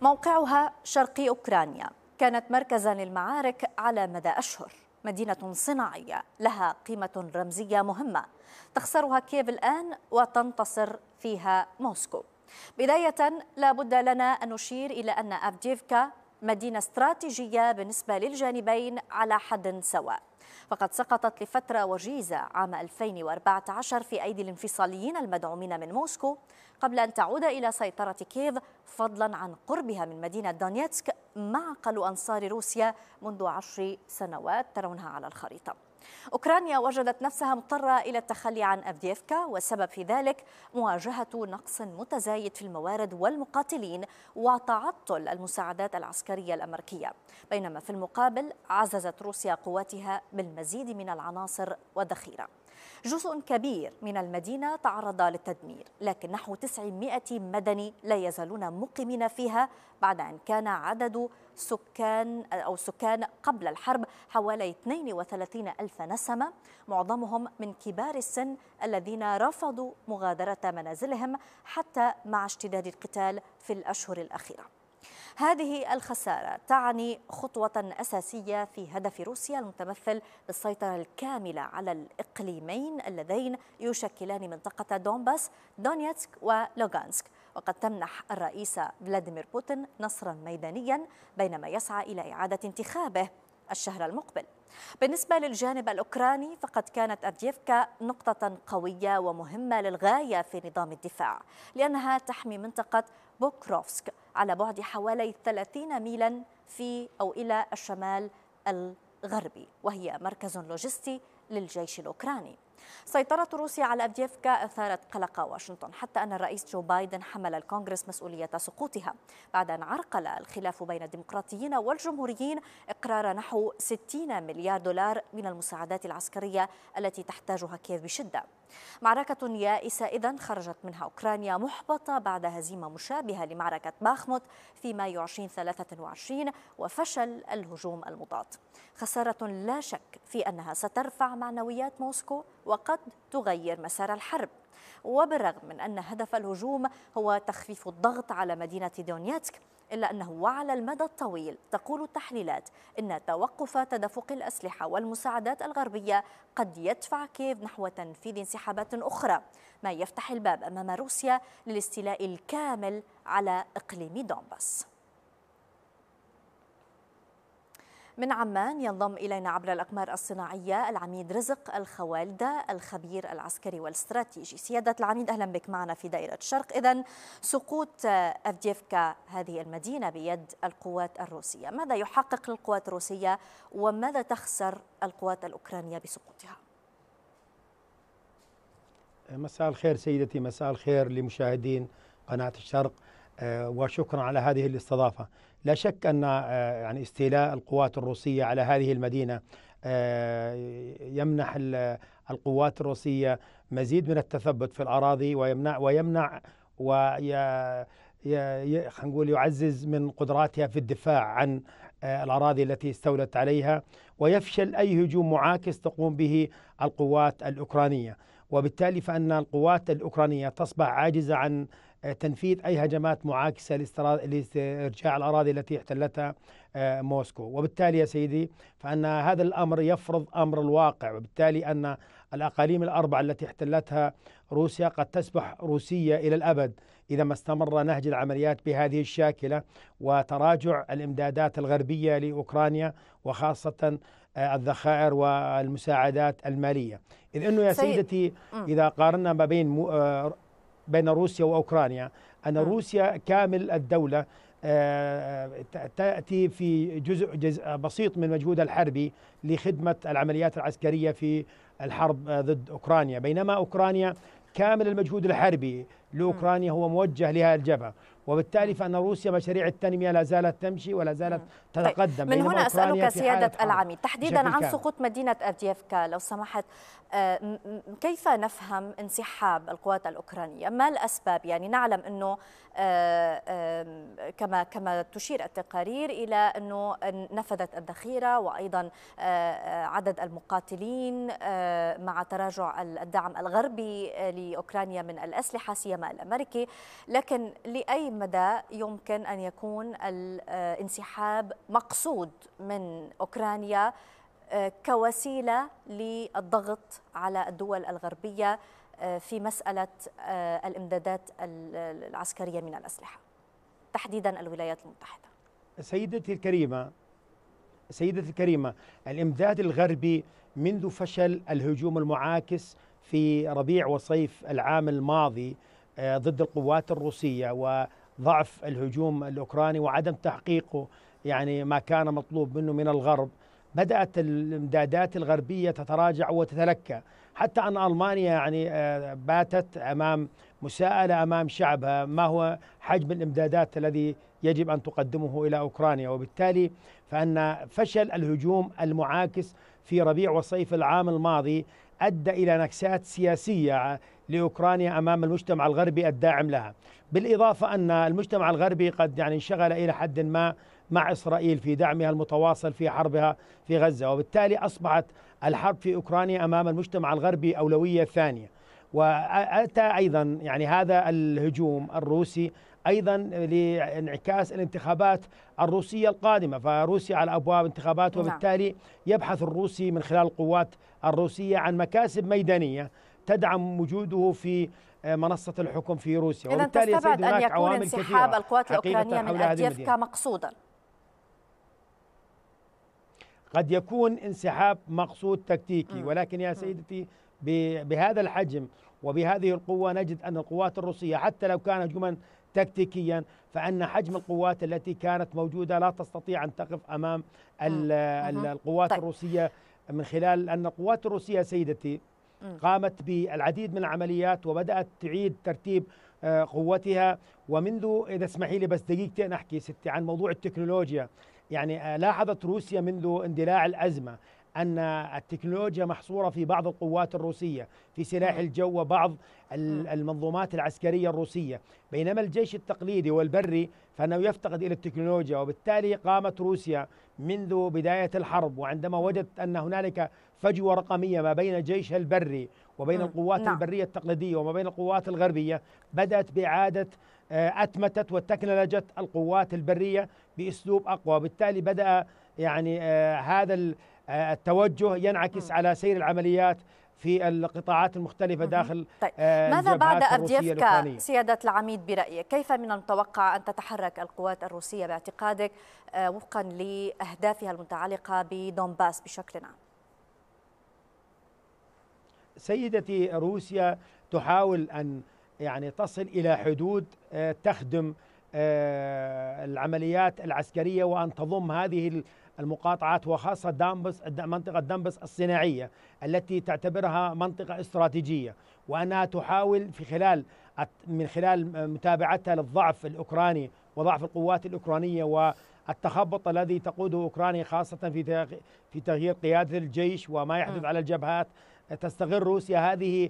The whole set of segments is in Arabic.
موقعها شرقي أوكرانيا كانت مركزا للمعارك على مدى أشهر مدينة صناعية لها قيمة رمزية مهمة تخسرها كييف الآن وتنتصر فيها موسكو بداية لا بد لنا أن نشير إلى أن أفديفكا مدينة استراتيجية بالنسبة للجانبين على حد سواء فقد سقطت لفترة وجيزة عام 2014 في أيدي الانفصاليين المدعومين من موسكو قبل أن تعود إلى سيطرة كييف فضلا عن قربها من مدينة دونيتسك معقل أنصار روسيا منذ عشر سنوات ترونها على الخريطة أوكرانيا وجدت نفسها مضطرة إلى التخلي عن أفديفكا والسبب في ذلك مواجهة نقص متزايد في الموارد والمقاتلين وتعطل المساعدات العسكرية الأمريكية بينما في المقابل عززت روسيا قواتها بالمزيد من العناصر والذخيره جزء كبير من المدينة تعرض للتدمير لكن نحو 900 مدني لا يزالون مقيمين فيها بعد أن كان عدد سكان أو سكان قبل الحرب حوالي 32 ألف نسمة معظمهم من كبار السن الذين رفضوا مغادرة منازلهم حتى مع اشتداد القتال في الأشهر الأخيرة هذه الخسارة تعني خطوة أساسية في هدف روسيا المتمثل بالسيطرة الكاملة على الإقليمين اللذين يشكلان منطقة دونباس دونيتسك ولوغانسك وقد تمنح الرئيس فلاديمير بوتين نصرا ميدانيا بينما يسعى إلى إعادة انتخابه الشهر المقبل بالنسبة للجانب الأوكراني فقد كانت أفديفكا نقطة قوية ومهمة للغاية في نظام الدفاع لأنها تحمي منطقة بوكروفسك على بعد حوالي 30 ميلا في أو إلى الشمال الغربي وهي مركز لوجستي للجيش الأوكراني سيطرة روسيا على أفديفكا أثارت قلق واشنطن حتى أن الرئيس جو بايدن حمل الكونغرس مسؤولية سقوطها بعد أن عرقل الخلاف بين الديمقراطيين والجمهوريين إقرار نحو 60 مليار دولار من المساعدات العسكرية التي تحتاجها كييف بشدة معركة يائسة إذا خرجت منها أوكرانيا محبطة بعد هزيمة مشابهة لمعركة باخموت في مايو 2023 وفشل الهجوم المضاد خسارة لا شك في أنها سترفع معنويات موسكو وقد تغير مسار الحرب وبالرغم من أن هدف الهجوم هو تخفيف الضغط على مدينة دونيتسك إلا أنه وعلى المدى الطويل تقول التحليلات إن توقف تدفق الأسلحة والمساعدات الغربية قد يدفع كيف نحو تنفيذ انسحابات أخرى ما يفتح الباب أمام روسيا للاستيلاء الكامل على إقليم دونباس من عمان ينضم إلينا عبر الأقمار الصناعية العميد رزق الخوالدة الخبير العسكري والاستراتيجي سيادة العميد أهلا بك معنا في دائرة الشرق إذا سقوط أفديفكا هذه المدينة بيد القوات الروسية ماذا يحقق القوات الروسية وماذا تخسر القوات الأوكرانية بسقوطها؟ مساء الخير سيدتي مساء الخير لمشاهدين قناة الشرق آه، وشكرا على هذه الاستضافة لا شك أن آه، يعني استيلاء القوات الروسية على هذه المدينة آه، يمنح القوات الروسية مزيد من التثبت في الأراضي ويمنع ويمنع نقول يعزز من قدراتها في الدفاع عن الأراضي التي استولت عليها ويفشل أي هجوم معاكس تقوم به القوات الأوكرانية وبالتالي فأن القوات الأوكرانية تصبح عاجزة عن آه، تنفيذ أي هجمات معاكسة لاسترجاع الأراضي التي احتلتها آه، موسكو وبالتالي يا سيدي فأن هذا الأمر يفرض أمر الواقع وبالتالي أن الأقاليم الأربعة التي احتلتها روسيا قد تصبح روسية إلى الأبد إذا ما استمر نهج العمليات بهذه الشاكلة وتراجع الإمدادات الغربية لأوكرانيا وخاصة آه، الذخائر والمساعدات المالية إذ أنه يا سيدتي إذا قارنا ما بين بين روسيا وأوكرانيا أن نعم. روسيا كامل الدولة آه، تأتي في جزء, جزء بسيط من مجهودها الحربي لخدمة العمليات العسكرية في الحرب آه، ضد أوكرانيا بينما أوكرانيا كامل المجهود الحربي لأوكرانيا هو موجه لهذه الجبهة وبالتالي فأن روسيا مشاريع التنمية لا زالت تمشي ولا زالت طيب، تتقدم من هنا أسألك سيادة العميد تحديدا عن سقوط مدينة أفديفكا لو سمحت آه، كيف نفهم انسحاب القوات الأوكرانية ما الأسباب يعني نعلم أنه آه، كما كما تشير التقارير إلى أنه نفذت الذخيرة وأيضا آه، عدد المقاتلين مع تراجع الدعم الغربي لأوكرانيا من الأسلحة سيما السماء الأمريكي لكن لأي مدى يمكن أن يكون الانسحاب مقصود من أوكرانيا آه، كوسيلة للضغط على الدول الغربية آه، في مسألة آه، الإمدادات العسكرية من الأسلحة تحديدا الولايات المتحدة سيدتي الكريمة سيدتي الكريمة الإمداد الغربي منذ فشل الهجوم المعاكس في ربيع وصيف العام الماضي آه، ضد القوات الروسية وضعف الهجوم الأوكراني وعدم تحقيقه يعني ما كان مطلوب منه من الغرب بدأت الإمدادات الغربية تتراجع وتتلكى حتى أن ألمانيا يعني آه، باتت أمام مساءلة أمام شعبها ما هو حجم الإمدادات الذي يجب أن تقدمه إلى أوكرانيا وبالتالي فأن فشل الهجوم المعاكس في ربيع وصيف العام الماضي أدى إلى نكسات سياسية لأوكرانيا أمام المجتمع الغربي الداعم لها بالإضافة أن المجتمع الغربي قد يعني انشغل إلى حد ما مع إسرائيل في دعمها المتواصل في حربها في غزة وبالتالي أصبحت الحرب في أوكرانيا أمام المجتمع الغربي أولوية ثانية وأتى أيضا يعني هذا الهجوم الروسي ايضا لانعكاس الانتخابات الروسيه القادمه فروسيا على ابواب انتخابات نعم. وبالتالي يبحث الروسي من خلال القوات الروسيه عن مكاسب ميدانيه تدعم وجوده في منصة الحكم في روسيا إذا تستبعد أن يكون انسحاب القوات الأوكرانية من أديفكا مقصودا قد يكون انسحاب مقصود تكتيكي ولكن يا سيدتي بهذا الحجم وبهذه القوة نجد أن القوات الروسية حتى لو كان هجوما تكتيكيا فان حجم القوات التي كانت موجوده لا تستطيع ان تقف امام القوات طيب. الروسيه من خلال ان القوات الروسيه سيدتي قامت بالعديد من العمليات وبدات تعيد ترتيب آه، قوتها ومنذ اذا اسمحي لي بس دقيقتين احكي ستي عن موضوع التكنولوجيا يعني آه، لاحظت روسيا منذ اندلاع الازمه أن التكنولوجيا محصورة في بعض القوات الروسية في سلاح الجو وبعض المنظومات العسكرية الروسية بينما الجيش التقليدي والبري فأنه يفتقد إلى التكنولوجيا وبالتالي قامت روسيا منذ بداية الحرب وعندما وجدت أن هنالك فجوة رقمية ما بين جيشها البري وبين القوات نعم. البرية التقليدية وما بين القوات الغربية بدأت بإعادة آه، أتمتت وتكنولوجت القوات البرية بأسلوب أقوى بالتالي بدأ يعني آه، هذا آه، التوجه ينعكس على سير العمليات في القطاعات المختلفة داخل طيب. آه، ماذا بعد أفديفكا سيادة العميد برأيك كيف من المتوقع أن تتحرك القوات الروسية باعتقادك آه، وفقا لأهدافها المتعلقة بدونباس بشكل عام سيدتي روسيا تحاول أن يعني تصل إلى حدود تخدم آه، العمليات العسكرية وأن تضم هذه المقاطعات وخاصة دامبس منطقة دامبس الصناعية التي تعتبرها منطقة استراتيجية وأنها تحاول في خلال من خلال متابعتها للضعف الأوكراني وضعف القوات الأوكرانية و التخبط الذي تقوده اوكرانيا خاصه في في تغيير قياده الجيش وما يحدث على الجبهات تستغل روسيا هذه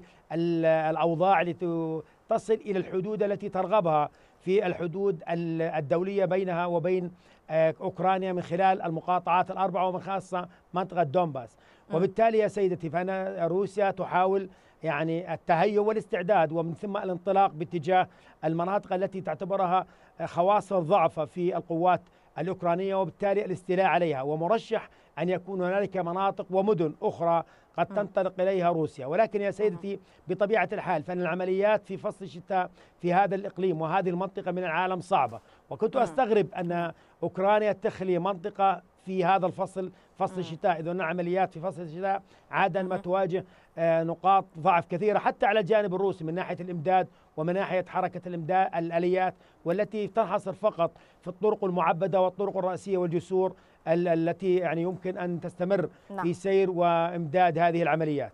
الاوضاع لتصل الى الحدود التي ترغبها في الحدود الدولية بينها وبين آه، أوكرانيا من خلال المقاطعات الأربعة ومن خاصة منطقة دونباس وبالتالي يا سيدتي فأنا روسيا تحاول يعني التهيؤ والاستعداد ومن ثم الانطلاق باتجاه المناطق التي تعتبرها خواص ضعفة في القوات الأوكرانية وبالتالي الاستيلاء عليها ومرشح أن يكون هنالك مناطق ومدن أخرى قد تنطلق إليها روسيا ولكن يا سيدتي بطبيعة الحال فإن العمليات في فصل الشتاء في هذا الإقليم وهذه المنطقة من العالم صعبة وكنت أستغرب أن أوكرانيا تخلي منطقة في هذا الفصل فصل الشتاء إذا عمليات في فصل الشتاء عادة ما تواجه آه، نقاط ضعف كثيرة حتى على الجانب الروسي من ناحية الإمداد ومن ناحية حركة الإمداد الآليات والتي تنحصر فقط في الطرق المعبدة والطرق الرئيسية والجسور التي يعني يمكن أن تستمر نعم. في سير وإمداد هذه العمليات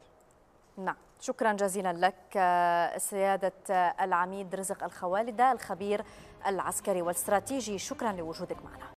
نعم شكرا جزيلا لك سيادة العميد رزق الخوالدة الخبير العسكري والاستراتيجي شكرا لوجودك معنا